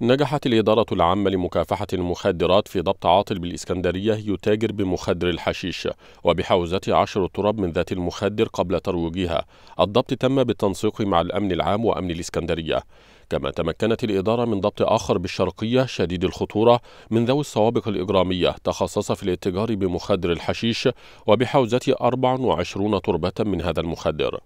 نجحت الإدارة العامة لمكافحة المخدرات في ضبط عاطل بالإسكندرية يتاجر بمخدر الحشيش وبحوزة عشر تراب من ذات المخدر قبل ترويجها الضبط تم بالتنسيق مع الأمن العام وأمن الإسكندرية كما تمكنت الإدارة من ضبط آخر بالشرقية شديد الخطورة من ذوي السوابق الإجرامية تخصص في الاتجار بمخدر الحشيش وبحوزة 24 تربة من هذا المخدر